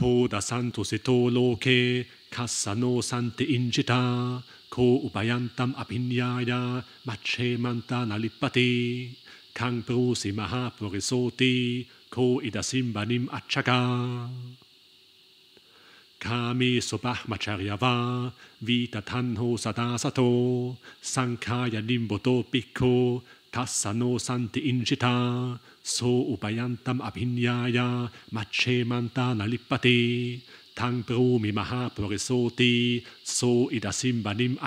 Coda santo setolo che cassano sante ingita, co upayantam apinyaya, mace manta nalipati, kang brusi mahapurisote, co idasimbanim achaka. घामी सुपह्मचर्य वा वीतथह्नो सदा सतो शङ्ख्याय निम्बुतोपिखो खः स नो सन्ति इञ्चिता सो उपयन्तम् अभिन्याय मच्छेमन्ता ललिप्पते थङ्ौमि महाप्रविसोति सो इद सिम्बनिम्